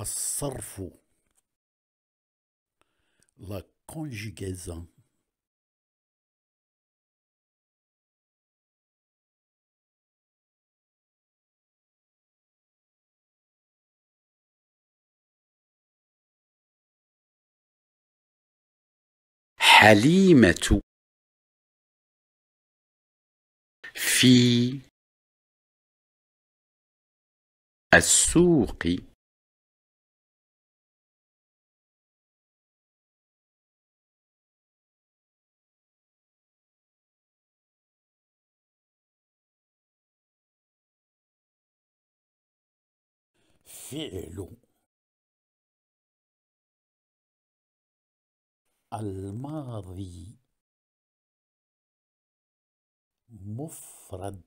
الصرف لا conjugaison حليمة في السوق فعل الماضي مفرد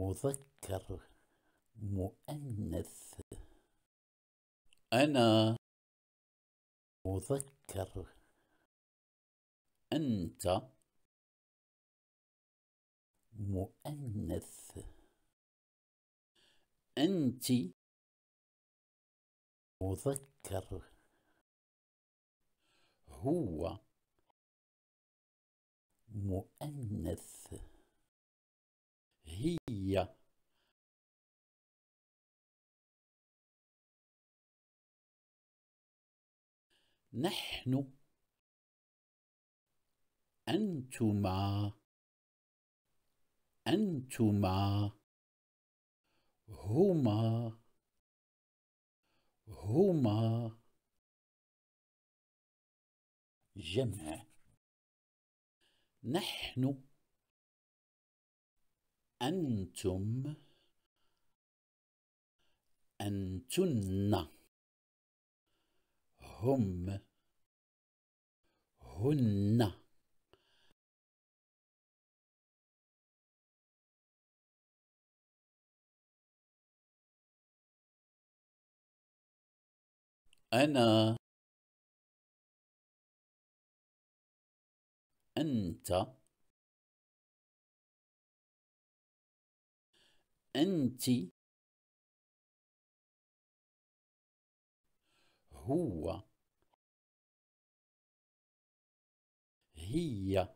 مذكر مؤنث أنا مذكر أنت مؤنث أنت مذكر هو مؤنث هي نحن أنتما أنتما هما هما جمع نحن أنتم أنتن هم هن أنا أنت أنت هو هي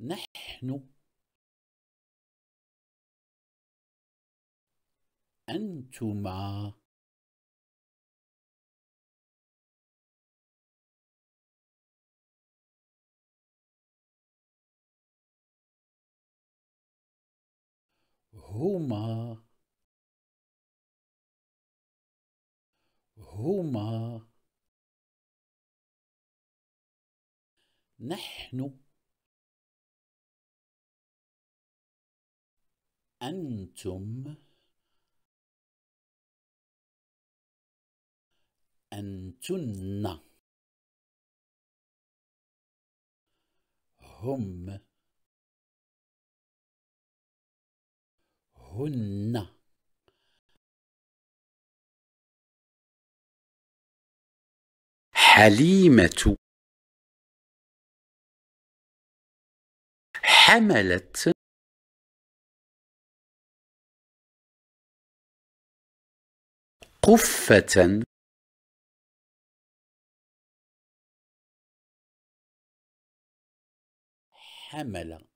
نحن أنتما هما هما نحن أنتم أنتن هم هن حليمة حملت قفة حمل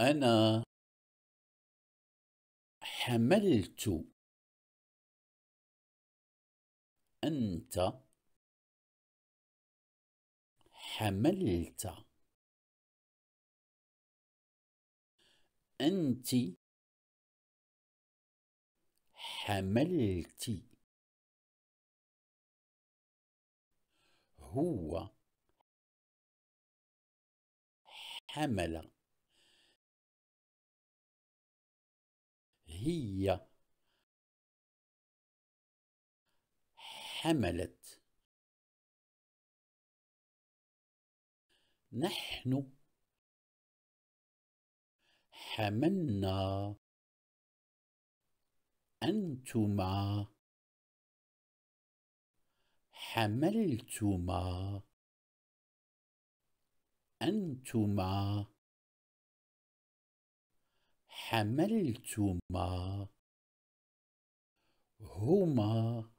أنا حملت أنت حملت أنت حملتِ هو حمل هي حملت نحن حملنا أنتما حملتما أنتما حملتما هما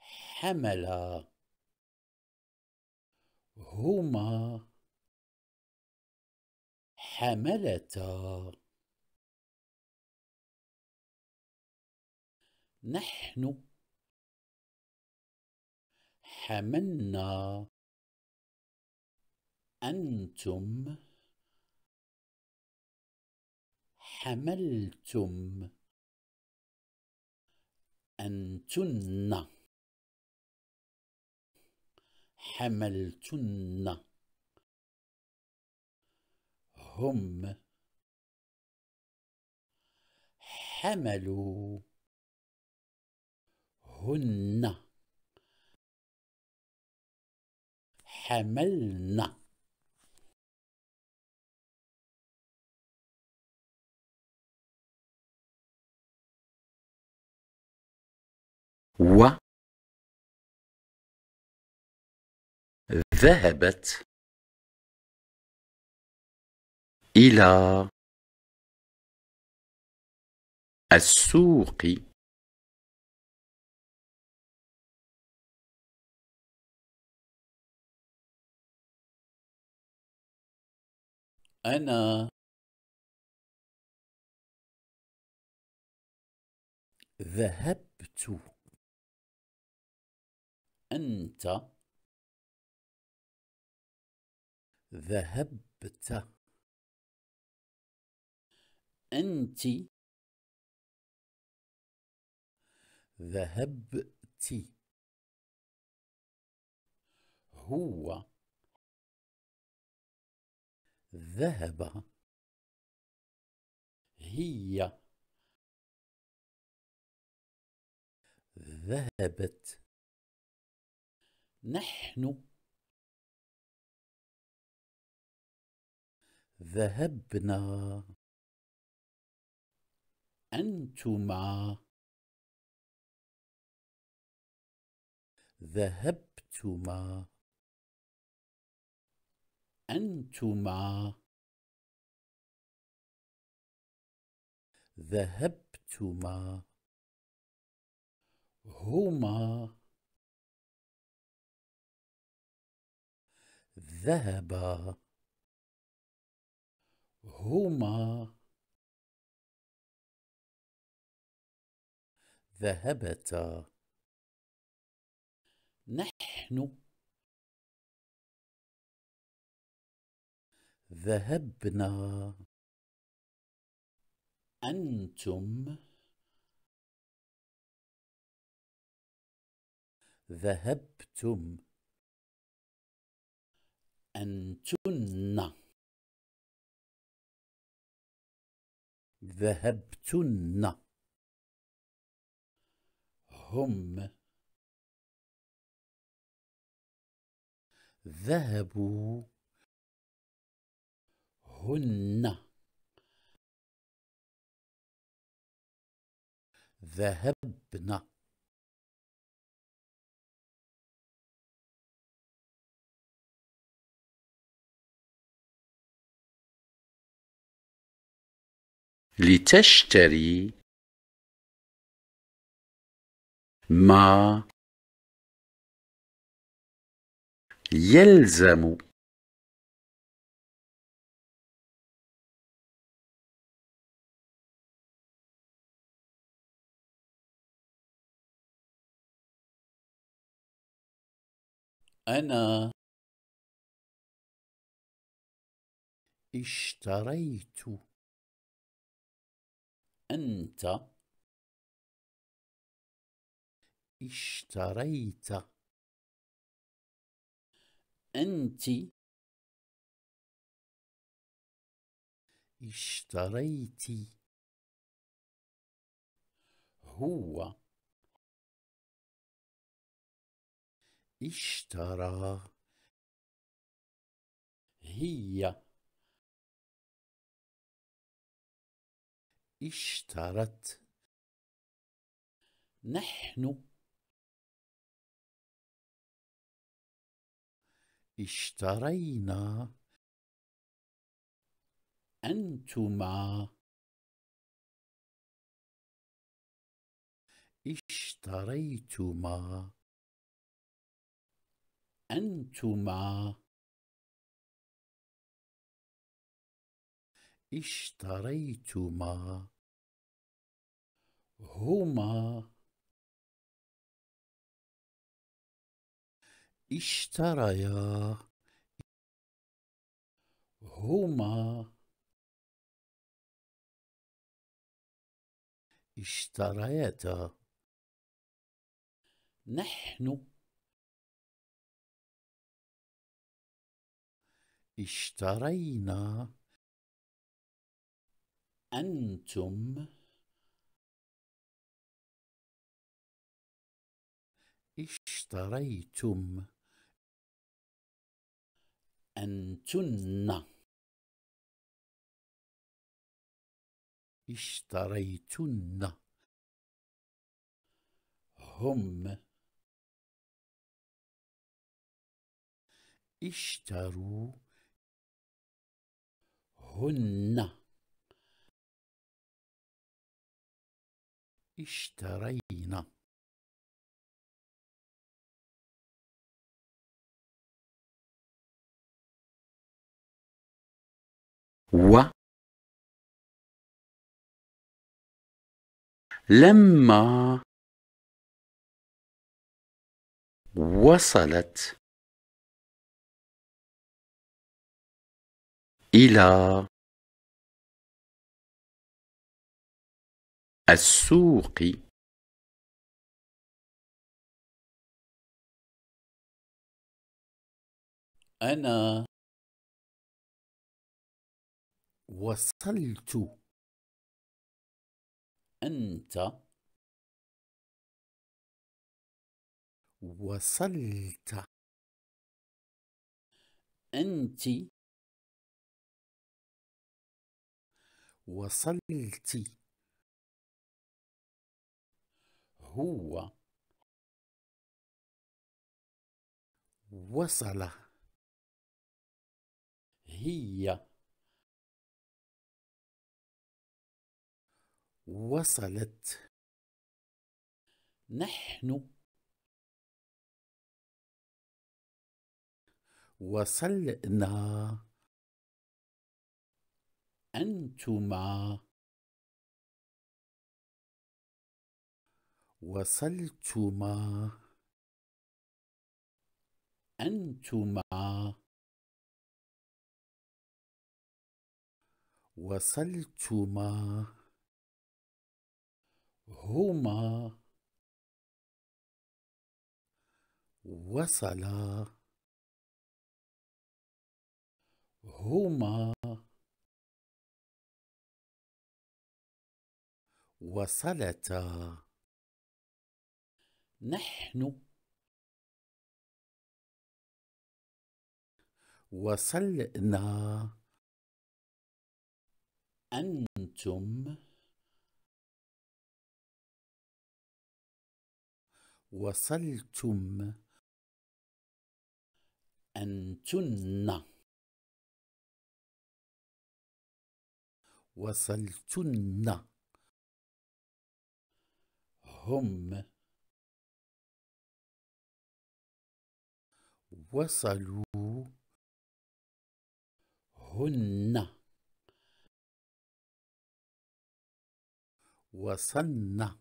حملا هما حملتا نحن حملنا أنتم حملتم أنتن حملتن هم حملوا هن حملنا و ذهبت إلى السوق أنا ذهبت أنت ذهبت أنت ذهبت هو ذهب هي ذهبت نحن ذهبنا انتما ذهبتما أنتما ذهبتما هما ذهبا هما ذهبتا نحن ذهبنا أنتم ذهبتم أنتن ذهبتن هم ذهبوا هن ذهبنا لتشتري ما يلزم أنا اشتريت أنت اشتريت أنت اشتريت هو اشترى هي اشترت نحن اشترينا أنتما اشتريتما أنتما اشتريتما هما اشتريا هما اشتريتا نحن اشترينا أنتم اشتريتم أنتن اشتريتن هم اشتروا هن اشترينا و لما وصلت إلى السوق أنا وصلت أنت وصلت أنت وصلت هو وصل هي وصلت نحن وصلنا أنتما وصلتما أنتما وصلتما هما وصلا هما وصلتا نحن وصلنا أنتم وصلتم أنتن وصلتن هم وصلوا هن وصلنا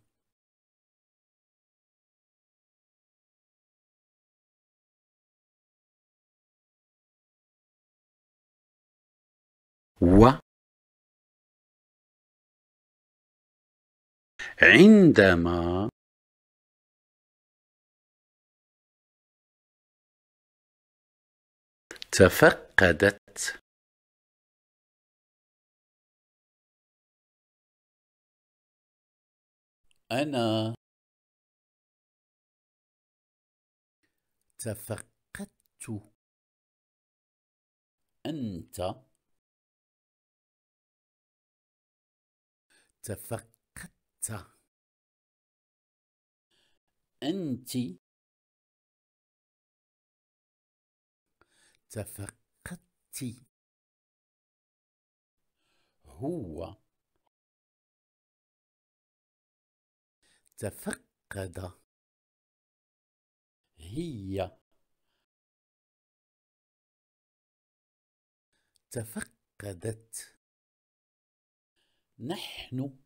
و عندما تفقدت أنا تفقدت أنت تفقدت أنت تفقدت هو تفقد هي تفقدت نحن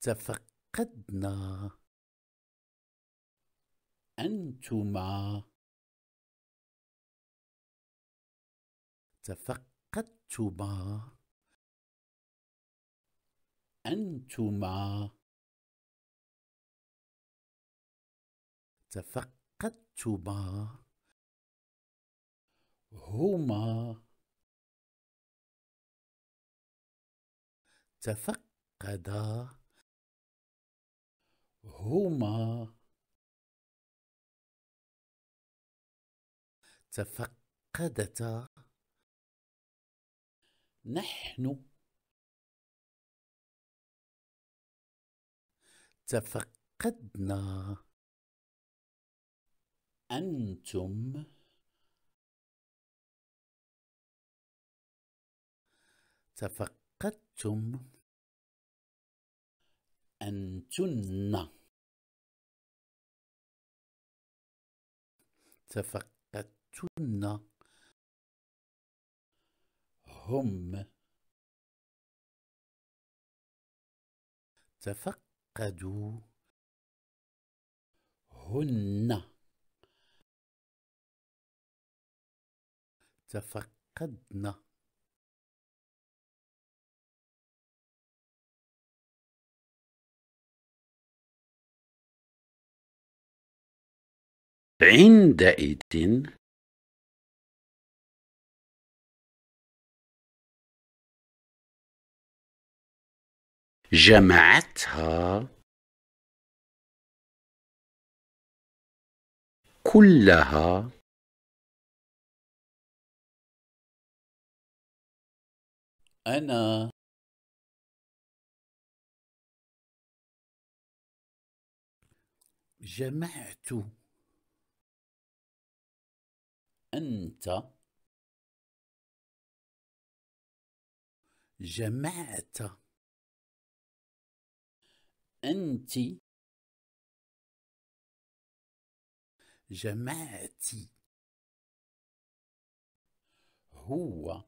تفقدنا أنتما تفقدتما أنتما تفقدتما هما تفقدا هما تفقدتا نحن تفقدنا أنتم تفقدتم أنتن تفقدتم السنة هم تفقدوا هن تفقدنا عندئذ جمعتها كلها أنا جمعت أنت جمعت أنت جمعتي هو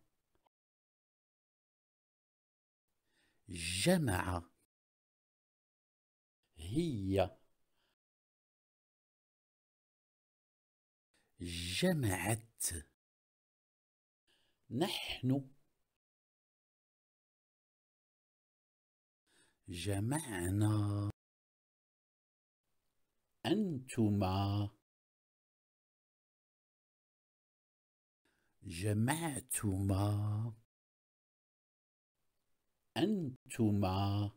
جمع هي جمعت نحن جمعنا أنتما جمعتما أنتما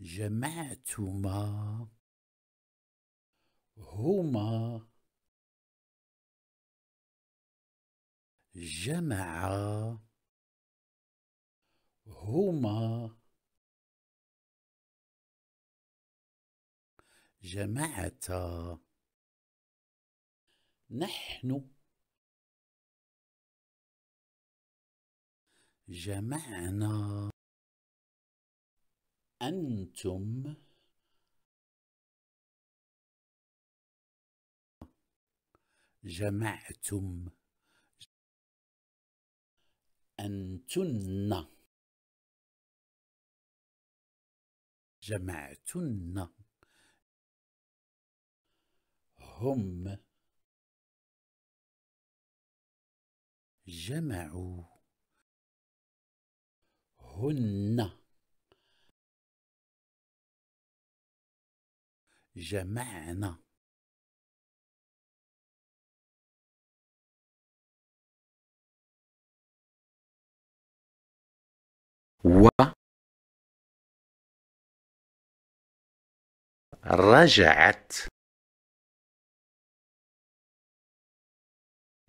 جمعتما هما جمعا هما جمعتا نحن جمعنا أنتم جمعتم أنتن جمعتن هم جمعوا هن جمعنا و رجعت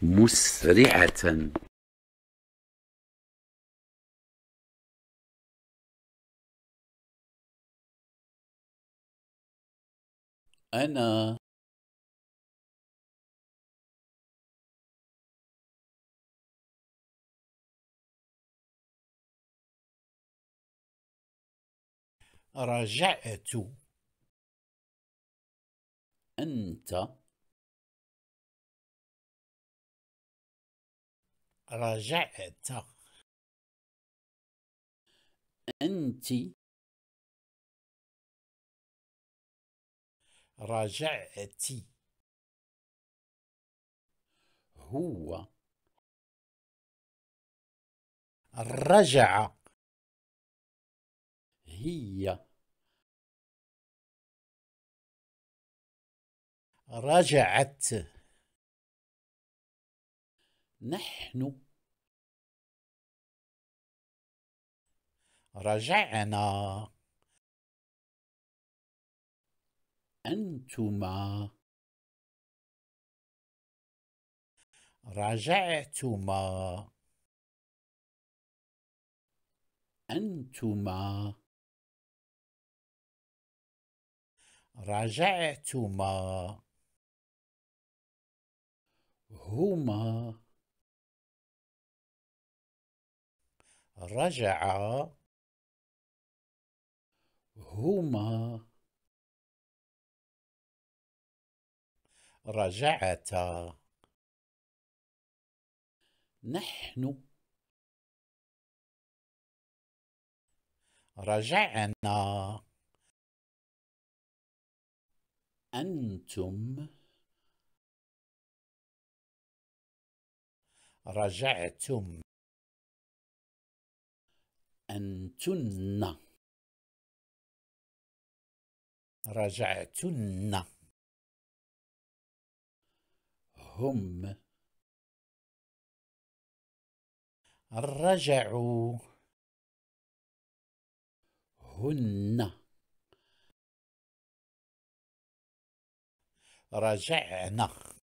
مسرعة أنا رجعت أنت رجعت أنت رجعت هو رجع هي رجعت نحن رجعنا أنتما رجعتما أنتما رجعتما هما رجعا هما رجعتا نحن رجعنا أنتم رجعتم أنتن رجعتن هم رجعوا هن رجعنا